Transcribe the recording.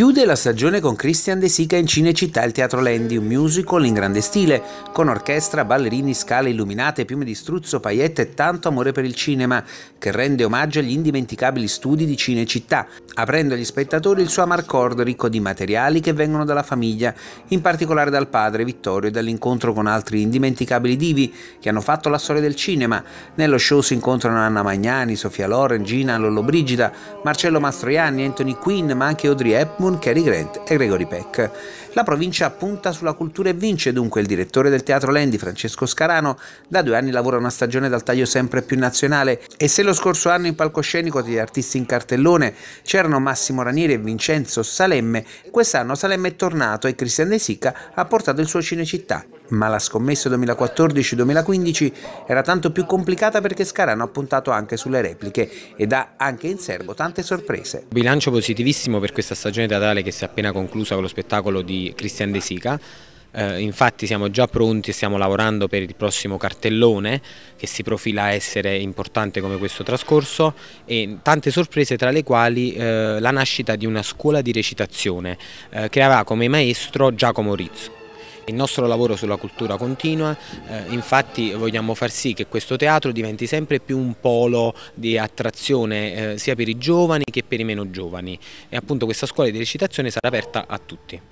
Chiude la stagione con Christian De Sica in Cinecittà il Teatro Lendi, un musical in grande stile, con orchestra, ballerini, scale illuminate, piume di struzzo, paillette e tanto amore per il cinema, che rende omaggio agli indimenticabili studi di Cinecittà, aprendo agli spettatori il suo amarcord ricco di materiali che vengono dalla famiglia, in particolare dal padre Vittorio e dall'incontro con altri indimenticabili divi che hanno fatto la storia del cinema. Nello show si incontrano Anna Magnani, Sofia Loren, Gina Lollobrigida, Marcello Mastroianni, Anthony Quinn, ma anche Audrey Hepburn con Cary Grant e Gregory Peck. La provincia punta sulla cultura e vince, dunque il direttore del Teatro Lendi, Francesco Scarano, da due anni lavora una stagione dal taglio sempre più nazionale e se lo scorso anno in palcoscenico degli artisti in cartellone c'erano Massimo Ranieri e Vincenzo Salemme, quest'anno Salemme è tornato e Cristian De Sica ha portato il suo Cinecittà ma la scommessa 2014-2015 era tanto più complicata perché Scarano ha puntato anche sulle repliche ed ha anche in serbo tante sorprese. Bilancio positivissimo per questa stagione teatrale che si è appena conclusa con lo spettacolo di Cristian De Sica. Eh, infatti siamo già pronti e stiamo lavorando per il prossimo cartellone che si profila essere importante come questo trascorso e tante sorprese tra le quali eh, la nascita di una scuola di recitazione eh, che aveva come maestro Giacomo Rizzo. Il nostro lavoro sulla cultura continua, eh, infatti vogliamo far sì che questo teatro diventi sempre più un polo di attrazione eh, sia per i giovani che per i meno giovani e appunto questa scuola di recitazione sarà aperta a tutti.